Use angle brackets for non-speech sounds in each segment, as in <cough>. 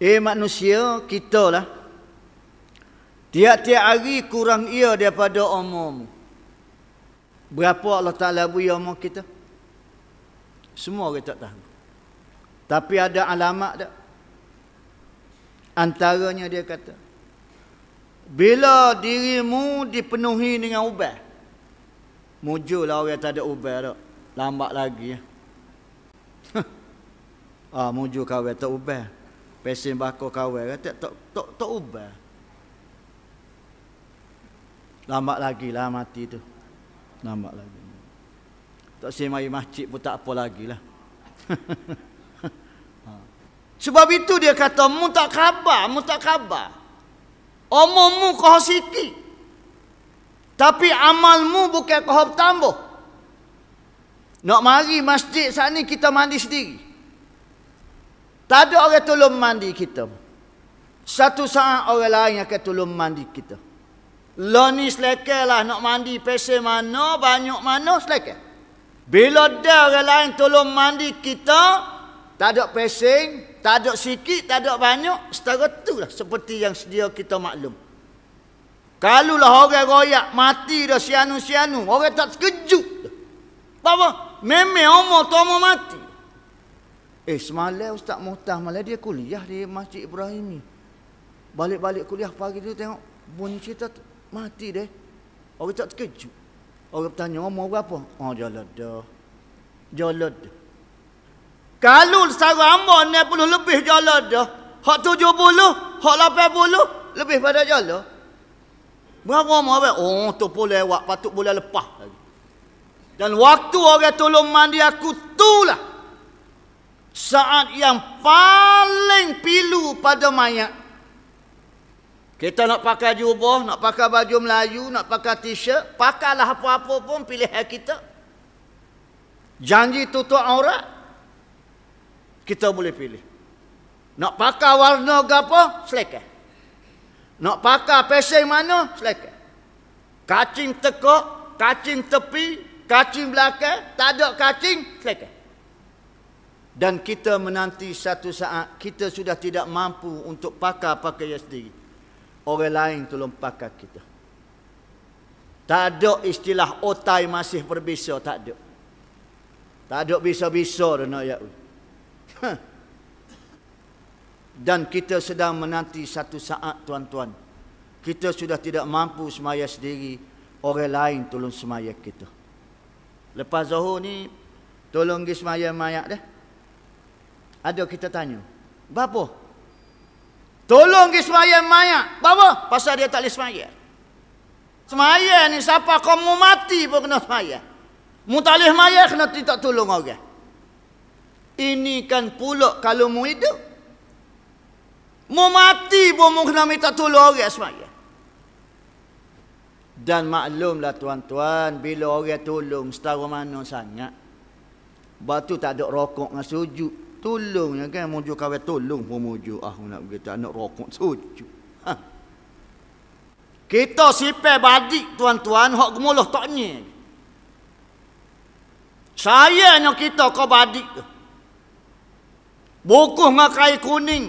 Eh manusia, kita lah. Tiap-tiap hari kurang ia daripada umurmu. Berapa Allah Ta'ala beri umur kita? Semua kita tak tahu. Tapi ada alamat tak? Antaranya dia kata, bila dirimu dipenuhi dengan ubah. mujur lah orang tak ada ubah tak. Lambat lagi. Ya. <laughs> ah, mujur kau tak ubat pesen bako kawal kata tak tak tak ubah. lama lagi lah mati tu. lama lagi. Tak sih mai masjid pun tak apa lagi lah. <laughs> Ha. Sebab itu dia kata mu tak khabar, mu tak khabar. Omongmu kau siti, Tapi amalmu bukan kau bertambah. Nak mari masjid saat ni kita mandi sendiri. Tak ada orang tolong mandi kita. Satu saat orang lain akan tolong mandi kita. Loni seleka lah nak mandi pesen mana, banyak mana seleka. Bila ada orang lain tolong mandi kita, tak ada pesen, tak ada sikit, tak ada banyak, setara tu lah seperti yang sedia kita maklum. Kalau lah orang royak mati dah sianu-sianu, orang tak terkejut. Apa? Memang umur tu mati. Eh semalam Ustaz Muhtar malam dia kuliah di Masjid Ibrahim ni. Balik-balik kuliah pagi tu tengok bunyi cerita mati deh. Orang tak terkejut. Orang bertanya apa? berapa? Oh jalan dah. Jalan dah. Kalau secara amal ni puluh lebih jalan dah. Hak tujuh puluh, hak lapan puluh, lebih pada jalan. Berapa umur abang? Oh tu pun lewat, patut boleh lepas lagi. Dan waktu orang tolong mandi aku tu lah saat yang paling pilu pada mayat. Kita nak pakai jubah, nak pakai baju Melayu, nak pakai t-shirt, pakailah apa-apa pun pilihan kita. Janji tutup aurat, kita boleh pilih. Nak pakai warna ke apa, seleka. Nak pakai pesen mana, seleka. Kacing tekok, kacing tepi, kacing belakang, tak ada kacing, seleka dan kita menanti satu saat kita sudah tidak mampu untuk pakai pakaian sendiri orang lain tolong pakai kita tak ada istilah otai masih berbisa tak ada tak ada bisa-bisa dan ayat huh. dan kita sedang menanti satu saat tuan-tuan kita sudah tidak mampu semaya sendiri orang lain tolong semaya kita lepas zohor ni tolong gi semaya mayat dah ada kita tanya. Bapa? Tolong pergi semayang mayat. Bapa? Pasal dia tak boleh semayang. Semayang ni siapa kau mau mati pun kena semayang. Mu tak boleh semayang kena tak tolong orang. Ini kan pula kalau mu hidup. Mu mati pun mu kena minta tolong orang semayang. Dan maklumlah tuan-tuan bila orang tolong setara mana sangat. Batu tak ada rokok dengan sujud. Tolong ya kan mujur kawai tolong pun mujur. Ah nak begitu nak rokok suju. Ha. Kita sipai badik tuan-tuan hak gemuluh tak ni. Sayangnya kita kau badik. Bokoh dengan kain kuning.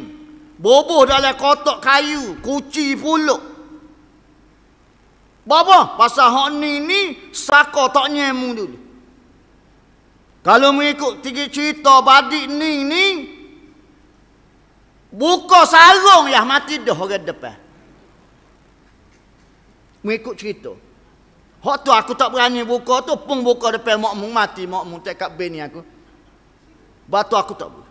Boboh dalam kotak kayu. Kuci puluk. Bapa? Pasal hak ni ni sakar tak nyemu dulu. Kalau mengikut tiga cerita badik ni ni buka sarung ya mati dah orang depan. Mengikut cerita. Hak tu aku tak berani buka tu pun buka depan makmum mati makmum tekap bini aku. Batu aku tak boleh.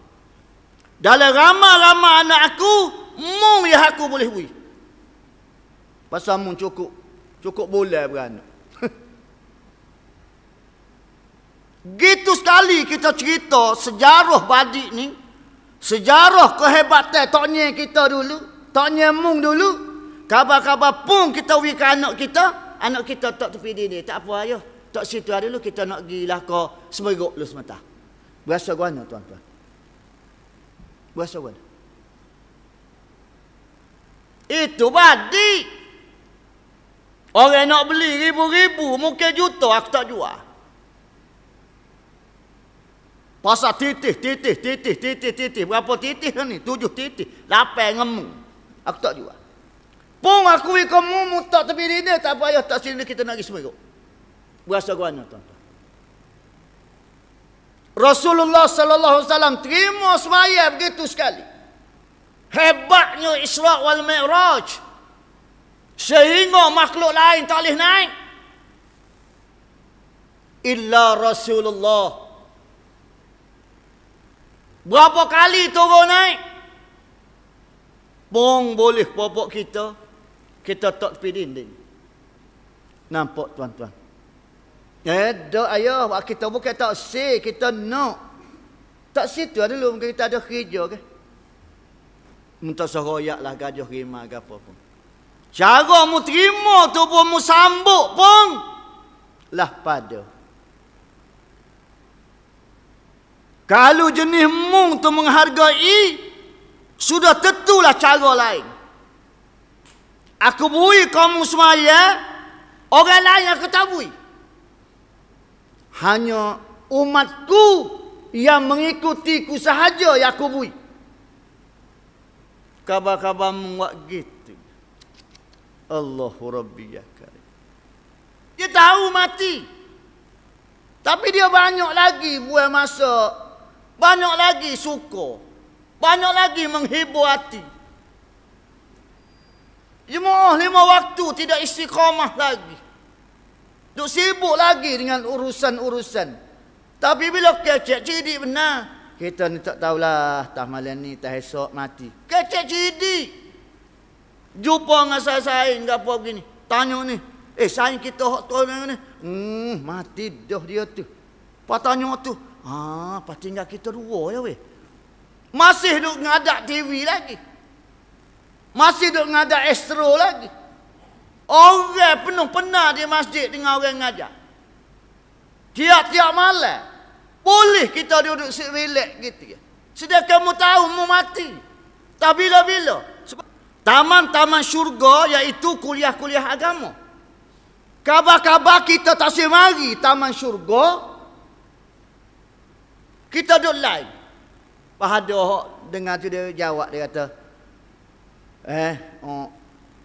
Dalam rama-rama anak aku mung yah aku boleh wui. Pasal mung cukup cukup boleh beranak. Gitu sekali kita cerita sejarah badik ni. Sejarah kehebatan toknya kita dulu. Toknya mung dulu. Kabar-kabar pun kita pergi ke anak kita. Anak kita tak tepi dia Tak apa ayo. Tak situ dulu kita nak pergi lah ke semeruk lu semata. Berasa ke mana tuan-tuan? Berasa ke Itu badik. Orang nak beli ribu-ribu. Mungkin juta aku tak jual. Pasal titih, titih, titih, titih, titih. Berapa titih lah ni? Tujuh titih. Lapai ngemu. Aku tak jual. Pung aku ikut mumu tak tepi dinda. Tak payah tak sini kita nak pergi semua ikut. Berasa ke mana tuan-tuan? Rasulullah sallallahu alaihi wasallam terima semaya begitu sekali. Hebatnya Isra' wal Mi'raj. Sehingga makhluk lain tak boleh naik. Illa Rasulullah Berapa kali turun naik? Pong boleh popok kita. Kita tak tepi dinding. Nampak tuan-tuan. Eh, dok ayah, kita bukan tak si, kita nak. Tak situ ada lah dulu, mungkin kita ada kerja ke. Minta seroyak lah, gajah rima ke apa pun. Cara mu terima tu pun mu sambut pun. Lah pada. Kalau jenis mung tu menghargai, sudah tentulah cara lain. Aku bui kamu semua ya, orang lain aku tak bui. Hanya umatku yang mengikuti ku sahaja yang aku bui. Khabar-khabar muak gitu. Allahu Rabbi ya Karim. Dia tahu mati. Tapi dia banyak lagi buat masuk banyak lagi suka. Banyak lagi menghibur hati. Jemaah oh, lima waktu tidak istiqamah lagi. Duk sibuk lagi dengan urusan-urusan. Tapi bila kecek cidik benar. Kita ni tak tahulah. Tak malam ni, tak esok mati. Kecek cidik. Jumpa dengan saya saing. Tak apa begini. Tanya ni. Eh saya kita hak tuan ni. Hmm, mati dah dia tu. Apa tanya tu? Ah, ha, pas tinggal kita dua ya weh. Masih duk ngadak TV lagi. Masih duk ngadak Astro lagi. Orang penuh penat di masjid dengan orang ngajak. Tiap-tiap malam. Boleh kita duduk sik relax gitu ya. Sedang kamu tahu mau mati. Tak bila-bila. Taman-taman syurga iaitu kuliah-kuliah agama. Kabar-kabar kita tak semari taman syurga. Kita duduk lain. Pahada dengan tu dia jawab dia kata. Eh, oh,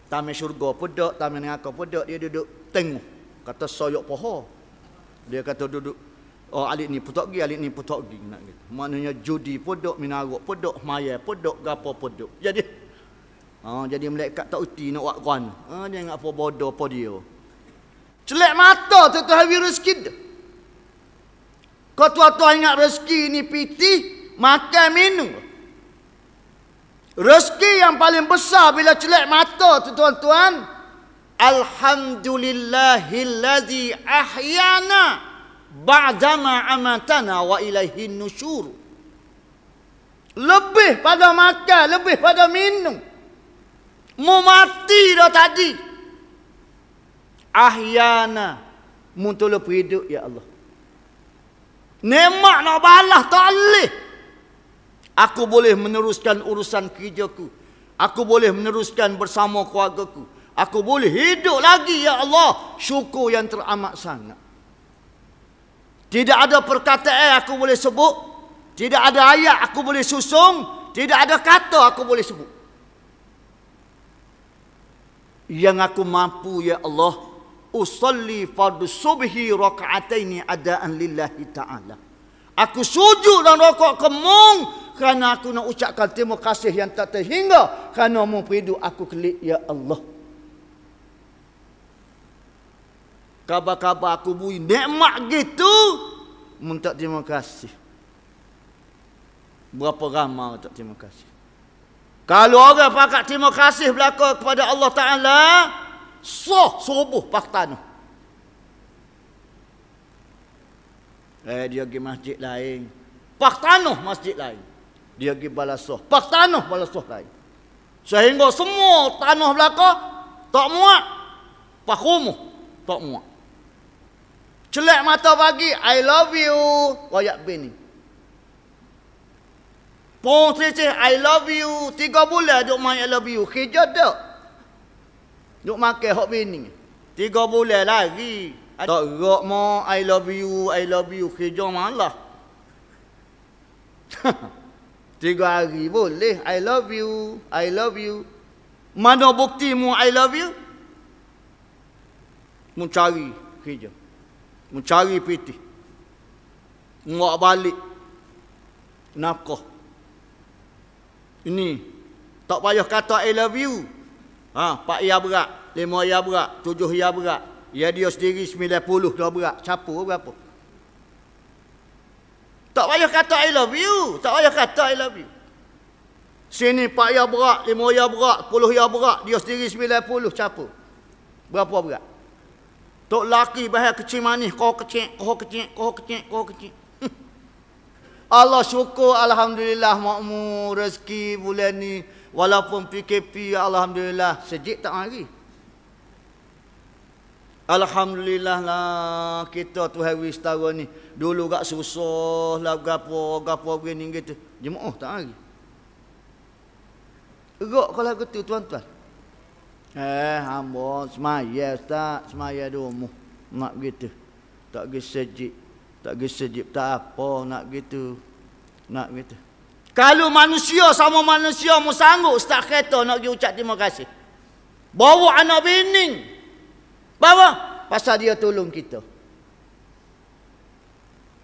tamai syurga pun duduk, tamai neraka pun duduk. Dia duduk tengok. Kata soyok poho. Dia kata duduk. Oh alik ni putok gi alik ni putok gi nak gitu. Maknanya judi podok minarok podok maya podok gapo podok. Jadi Oh, jadi malaikat tak uti nak buat kuan. Oh, ah, dia ingat apa bodoh apa dia. Celik mata tu tu hari rezeki dia. Kau tuan-tuan ingat rezeki ni piti, makan minum. Rezeki yang paling besar bila celak mata tu tuan-tuan. Alhamdulillahilladzi ahyana ba'dama amatana wa ilaihin nusyur. Lebih pada makan, lebih pada minum. Mu mati dah tadi. Ahyana. Muntulah hidup, Ya Allah. Nemak nak balas tak boleh. Aku boleh meneruskan urusan kerjaku. Aku boleh meneruskan bersama keluarga ku. Aku boleh hidup lagi ya Allah. Syukur yang teramat sangat. Tidak ada perkataan aku boleh sebut. Tidak ada ayat aku boleh susung. Tidak ada kata aku boleh sebut. Yang aku mampu ya Allah usalli fardu subhi raka'ataini ada'an lillahi ta'ala. Aku sujud dan rokok kemung kerana aku nak ucapkan terima kasih yang tak terhingga kerana mu peridu aku kelik ya Allah. Kabar-kabar aku bui nikmat gitu mun tak terima kasih. Berapa ramai tak terima kasih. Kalau orang pakat terima kasih belaka kepada Allah Ta'ala, So, subuh fakta tu. Eh, dia pergi masjid lain. Fakta masjid lain. Dia pergi balasoh. Fakta tu balasoh lain. Sehingga semua tanah belaka, tak muak. Pakumu tak muak. Celak mata pagi, I love you, wayak bini. Pong cece, I love you. Tiga bulan duk main I love you. Hijau tak? Duk makan hok bini. Tiga bulan lagi. Tak gerak mo I love you, I love you kerja malah. <laughs> Tiga hari boleh I love you, I love you. Mana bukti mu I love you? Mu cari kerja. Mu cari piti. Mu balik. Nafkah. Ini tak payah kata I love you. Ha, Pak Ia berat. Lima Ia berat. Tujuh Ia berat. Ya dia sendiri sembilan puluh dua berat. Siapa berapa? Tak payah kata I love you. Tak payah kata I love you. Sini Pak Ia berat. Lima Ia berat. Puluh Ia berat. Dia sendiri sembilan puluh. Siapa? Berapa berat? Tok laki bahaya kecil manis. Kau kecil, kau kecil, kau kecil, kau kecil. <laughs> Allah syukur Alhamdulillah makmur rezeki bulan ni. Walaupun PKP ya Alhamdulillah sejik tak lagi. Alhamdulillah lah kita tu hari setara ni Dulu gak susah lah gapo gapo gini gitu oh tak lagi. Gak kalau kata tuan-tuan Eh hamba semaya tak semaya domo Nak gitu Tak gesejik Tak gesejik tak apa nak gitu Nak gitu kalau manusia sama manusia mu sanggup start kereta nak pergi ucap terima kasih. Bawa anak bini. Bawa pasal dia tolong kita.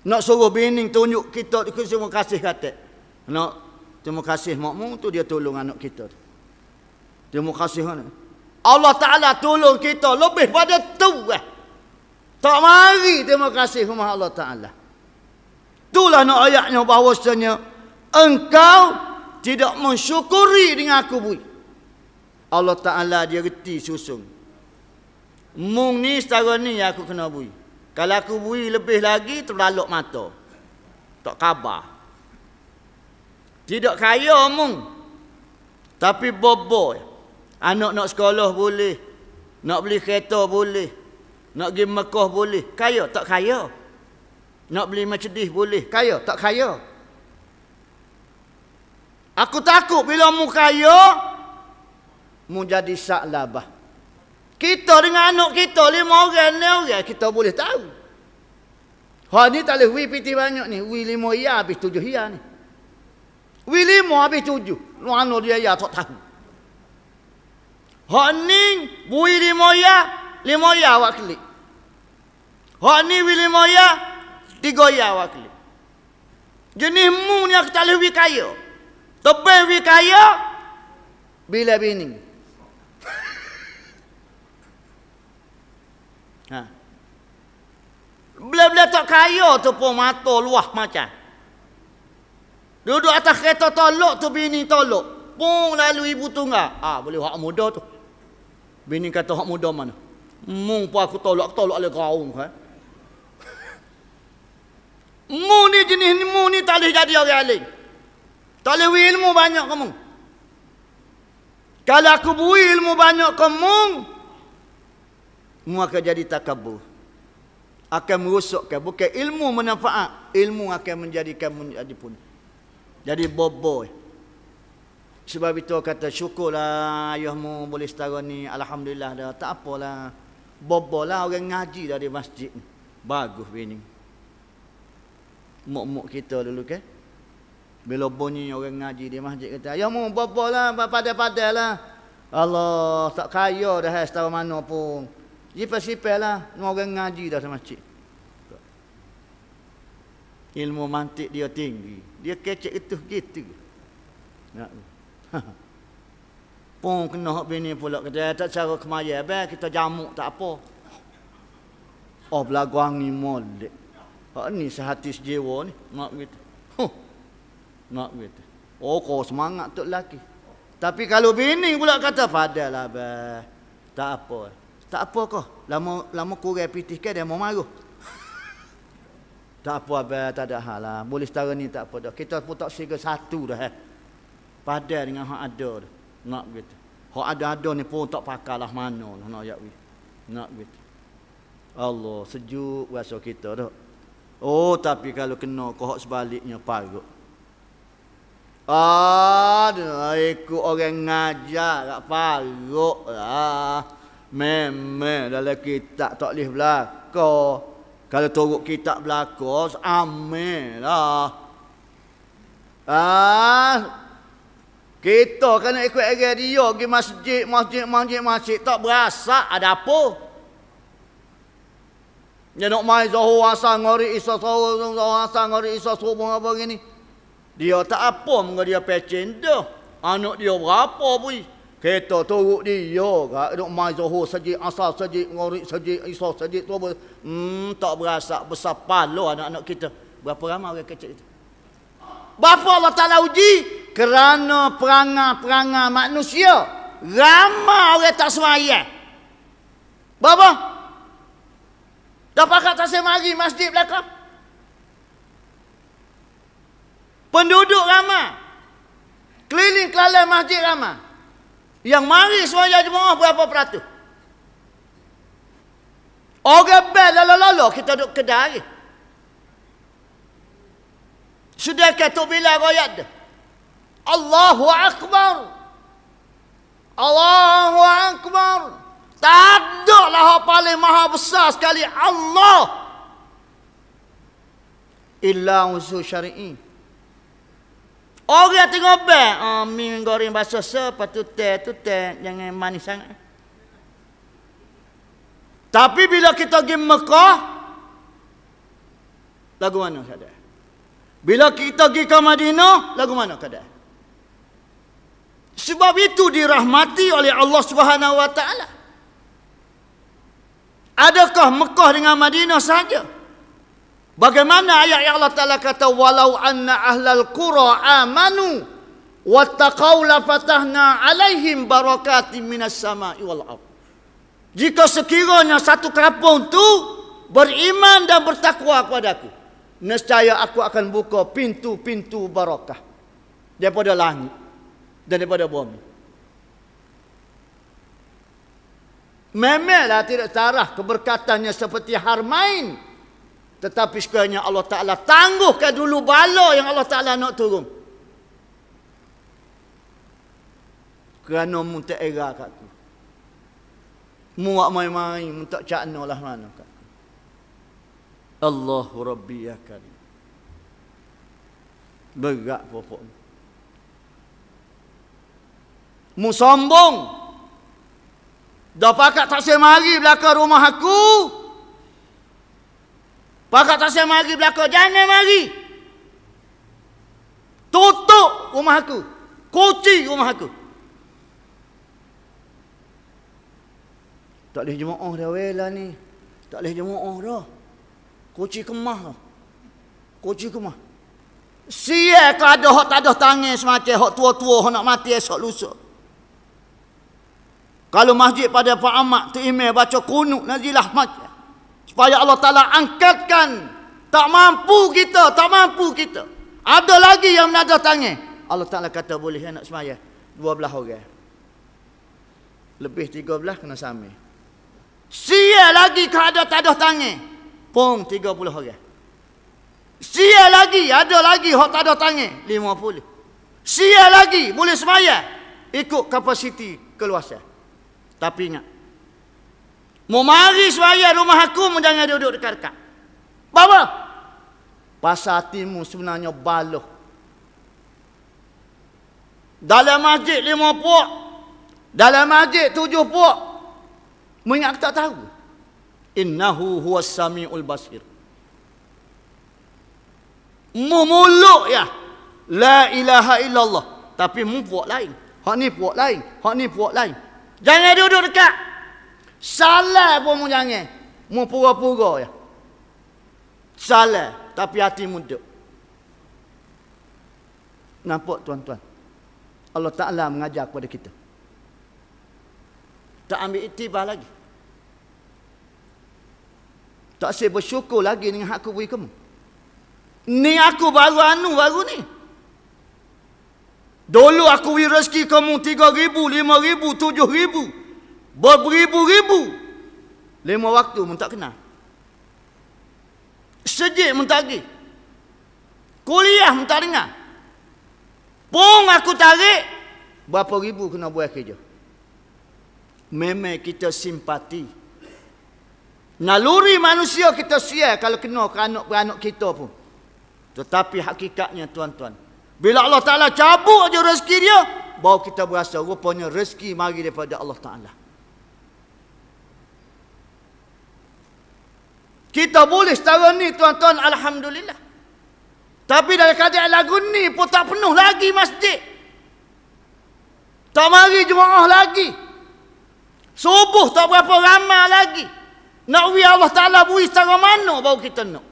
Nak suruh bini tunjuk kita terima kasih kata. Nak terima kasih makmu tu dia tolong anak kita. Terima kasih anak. Allah Ta'ala tolong kita lebih pada tu eh. Tak mari terima kasih rumah Allah Ta'ala. Itulah nak ayatnya bahawasanya engkau tidak mensyukuri dengan aku bui. Allah Ta'ala dia reti susung. Mung ni setara ni aku kena bui. Kalau aku bui lebih lagi terlalu mata. Tak kabar. Tidak kaya mung. Tapi bobo. Anak nak sekolah boleh. Nak beli kereta boleh. Nak pergi Mekah boleh. Kaya tak kaya. Nak beli Mercedes boleh. Kaya tak kaya. Kaya. Aku takut bila mu kaya mu jadi saklabah. Kita dengan anak kita lima orang ni orang kita boleh tahu. Ha ni tak boleh wi piti banyak ni, wi lima ya habis tujuh ya ni. Wi lima habis tujuh. Luano dia ya tak tahu. Ha ni wi lima ya, lima ya wakli. Ha ni wi lima ya, tiga ya wakli. Jenis mu ni aku tak boleh wi kaya. Tebel wi kaya bila bini. <laughs> ha. Bila-bila tak kaya tu pun mata luah macam. Duduk atas kereta tolok tu bini tolok. Pun lalu ibu tunggal. Ah ha, boleh hak muda tu. Bini kata hak muda mana? Mung pun aku tolak, aku tolak oleh gaung. Kan. Ha? <laughs> Mung ni jenis ni, mung ni tak boleh jadi orang lain. Tak boleh ilmu banyak kamu. Kalau aku beri ilmu banyak kamu, kamu akan jadi takabur. Akan merosokkan. Bukan ilmu manfaat. Ilmu akan menjadikan menjadi pun. Jadi bobo. Sebab itu kata syukurlah ayahmu boleh setara ni. Alhamdulillah dah. Tak apalah. lah. orang ngaji dari masjid ni. Bagus bini. Mok-mok kita dulu kan. Bila bunyi orang ngaji di masjid kata, "Ya mu bobolah, padah-padahlah." Allah tak kaya dah eh, setahu mana pun. Sipa-sipalah orang ngaji dah di masjid. Ilmu mantik dia tinggi. Dia kecek itu gitu. Nak. <laughs> pun kena hak bini pula kata, eh, "Tak cara kemaya, baik kita jamuk tak apa." Oh, belagu angin molek. Hak ni sehati sejewa ni. Nak gitu. Nak gitu, Oh kau semangat tu lelaki. Tapi kalau bini pula kata padahlah bah. Tak apa. Tak apa kau. Lama lama kau pitih ke dia mau marah. tak apa abah tak ada hal lah. Boleh setara ni tak apa dah. Kita pun tak sega satu dah. Eh. Padah dengan hak ada dah. Nak gitu, Hak ada-ada ni pun tak pakalah mana lah nak ayat Nak begitu. Allah sejuk rasa kita dah. Oh tapi kalau kena kau sebaliknya parut. Aduh, ikut orang ngajar tak paruk lah. Memang dalam kitab tak boleh belakang. Kalau turut kitab belakang, amin lah. Ah, kita kena ikut area dia pergi masjid, masjid, masjid, masjid. Tak berasa ada apa. Dia nak main zahur asal, ngori isa sahur, zahur asal, ngori isa sahur, apa-apa gini. Dia tak apa dengan dia pecin dah. Anak dia berapa pun. Kita turut dia ke. Duk mai zuhur saja, asal saja, ngorik saja, isa saja. Hmm, tak berasa besar palo anak-anak kita. Berapa ramai orang kecil itu? Bapa Allah Ta'ala uji? Kerana perangah-perangah manusia. Ramai orang tak semayah. Bapa? Dah pakai tak semari masjid belakang? Penduduk ramah. Keliling kelalai masjid ramah. Yang mari semuanya jemaah berapa peratus. Orang bel lalala kita duduk kedai. Sudahkah tu bila rakyat dia? Allahu Akbar. Allahu Akbar. Tak ada lah yang paling maha besar sekali. Allah. Illa usul syari'in. Orang tengok bel, oh, ah, mi goreng basuh sepa tu teh tu teh jangan manis sangat. Tapi bila kita pergi Mekah lagu mana kada? Bila kita pergi ke Madinah lagu mana kada? Sebab itu dirahmati oleh Allah Swt. Adakah Mekah dengan Madinah saja? Bagaimana ayat yang Allah Ta'ala kata, Walau anna ahlal qura amanu, Wattaqaw lafatahna alaihim barakati minas sama'i wal -ab. Jika sekiranya satu kampung tu beriman dan bertakwa kepada aku, nescaya aku akan buka pintu-pintu barakah daripada langit dan daripada bumi. Memelah tidak tarah keberkatannya seperti harmain tetapi sekiranya Allah Ta'ala tangguhkan dulu bala yang Allah Ta'ala nak turun. Kerana mu tak era kat aku. Mu tak main-main, mu tak cakna lah mana kat aku. Allahu Rabbi ya Karim. Berat pokok ni. Mu sombong. Dah pakat tak semari belakang rumah aku. Aku. Pakak tak saya mari belakang. Jangan mari. Tutup rumah aku. kuci rumah aku. Tak boleh jemaah dah wala ni. Tak boleh jemaah dah. kuci kemah lah. kuci kemah. Sia kada hok tak ada tangis semacam hok tua-tua hok nak mati esok lusa. Kalau masjid pada Pak Amat tu imam baca kunut nazilah masjid supaya Allah Ta'ala angkatkan tak mampu kita, tak mampu kita ada lagi yang menadah tangan Allah Ta'ala kata boleh ya nak dua 12 orang lebih tiga 13 kena sami Sia lagi ada tak ada tangan tiga puluh orang Sia lagi, ada lagi yang tak ada tangan puluh. Sia lagi, boleh semaya ikut kapasiti keluasan tapi ingat Mau Memari suaya rumah aku jangan duduk dekat-dekat. Bawa. Pasal hatimu sebenarnya baloh. Dalam masjid lima puak. Dalam masjid tujuh puak. Mengingat aku tak tahu. Innahu huwa sami'ul basir. Memuluk ya. La ilaha illallah. Tapi mu puak lain. Hak ni puak lain. Hak ni puak lain. Jangan duduk dekat. Salah pun mu jangan. Mu pura-pura ya. Salah tapi hati tu. Nampak tuan-tuan. Allah Taala mengajar kepada kita. Tak ambil iktibar lagi. Tak sempat bersyukur lagi dengan hak aku beri kamu. Ni aku baru anu baru ni. Dulu aku beri rezeki kamu 3000, 5000, 7000 beribu ribu Lima waktu pun tak kenal. Sejik pun tak pergi. Kuliah pun tak dengar. Pung aku tarik. Berapa ribu kena buat kerja. Memang kita simpati. Naluri manusia kita siar kalau kena ke anak kita pun. Tetapi hakikatnya tuan-tuan. Bila Allah Ta'ala cabut je rezeki dia. Baru kita berasa rupanya rezeki mari daripada Allah Ta'ala. Kita boleh setahun ni tuan-tuan Alhamdulillah. Tapi dari kadang lagu ni pun tak penuh lagi masjid. Tak mari jemaah lagi. Subuh tak berapa ramai lagi. Nak wih Allah Ta'ala buih secara mana baru kita nak.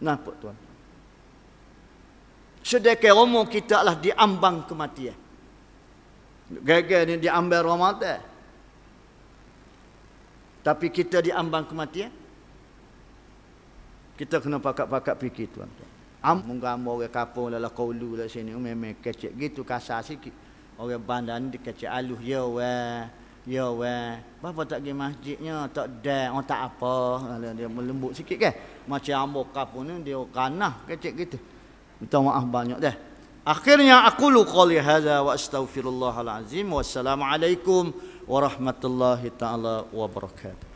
Nampak tuan. Sedekah umur kita lah diambang kematian. Gagal ni diambil Ramadan. Tapi kita diambang kematian. Kita kena pakat-pakat fikir tuan-tuan. Am mungam orang kapung lala kaulu lah sini oh, memang kecek gitu kasar sikit. Orang bandan ni dikecek aluh ya weh. Ya weh. Bapa tak pergi masjidnya tak ada orang tak apa. Dia melembut sikit kan. Macam ambo kapung ni dia kanah kecek gitu. Minta maaf banyak dah. Akhirnya aku lu qali hadza wa astaghfirullahal azim wassalamu alaikum warahmatullahi taala wabarakatuh